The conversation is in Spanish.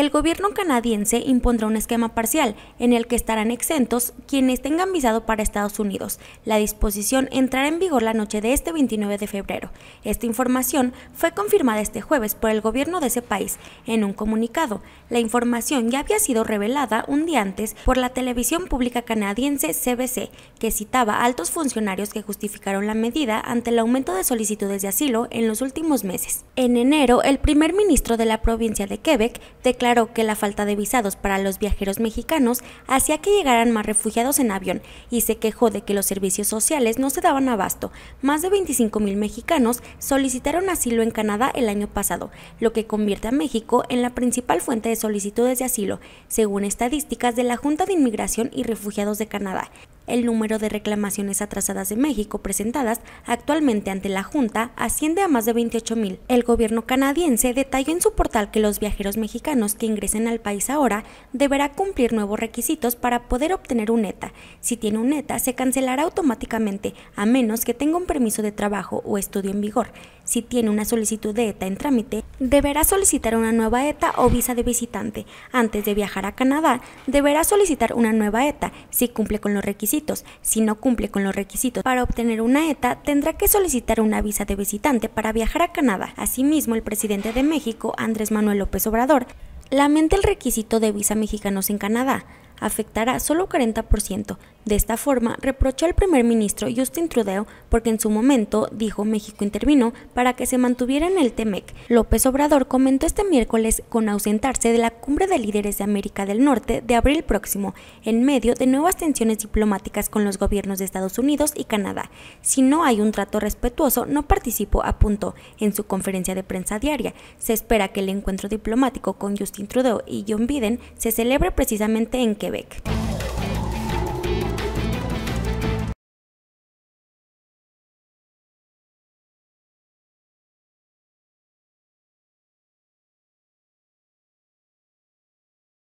el gobierno canadiense impondrá un esquema parcial en el que estarán exentos quienes tengan visado para Estados Unidos. La disposición entrará en vigor la noche de este 29 de febrero. Esta información fue confirmada este jueves por el gobierno de ese país en un comunicado. La información ya había sido revelada un día antes por la televisión pública canadiense CBC, que citaba a altos funcionarios que justificaron la medida ante el aumento de solicitudes de asilo en los últimos meses. En enero, el primer ministro de la provincia de Quebec declaró declaró que la falta de visados para los viajeros mexicanos hacía que llegaran más refugiados en avión y se quejó de que los servicios sociales no se daban abasto. Más de 25.000 mexicanos solicitaron asilo en Canadá el año pasado, lo que convierte a México en la principal fuente de solicitudes de asilo, según estadísticas de la Junta de Inmigración y Refugiados de Canadá. El número de reclamaciones atrasadas de México presentadas actualmente ante la Junta asciende a más de 28 mil. El gobierno canadiense detalló en su portal que los viajeros mexicanos que ingresen al país ahora deberá cumplir nuevos requisitos para poder obtener un ETA. Si tiene un ETA, se cancelará automáticamente, a menos que tenga un permiso de trabajo o estudio en vigor. Si tiene una solicitud de ETA en trámite, Deberá solicitar una nueva ETA o visa de visitante. Antes de viajar a Canadá, deberá solicitar una nueva ETA si cumple con los requisitos. Si no cumple con los requisitos para obtener una ETA, tendrá que solicitar una visa de visitante para viajar a Canadá. Asimismo, el presidente de México, Andrés Manuel López Obrador, lamenta el requisito de visa mexicanos en Canadá. Afectará solo 40%, de esta forma, reprochó al primer ministro Justin Trudeau porque en su momento dijo México intervino para que se mantuviera en el TEMEC. López Obrador comentó este miércoles con ausentarse de la cumbre de líderes de América del Norte de abril próximo, en medio de nuevas tensiones diplomáticas con los gobiernos de Estados Unidos y Canadá. Si no hay un trato respetuoso, no participo, apuntó en su conferencia de prensa diaria. Se espera que el encuentro diplomático con Justin Trudeau y John Biden se celebre precisamente en Quebec.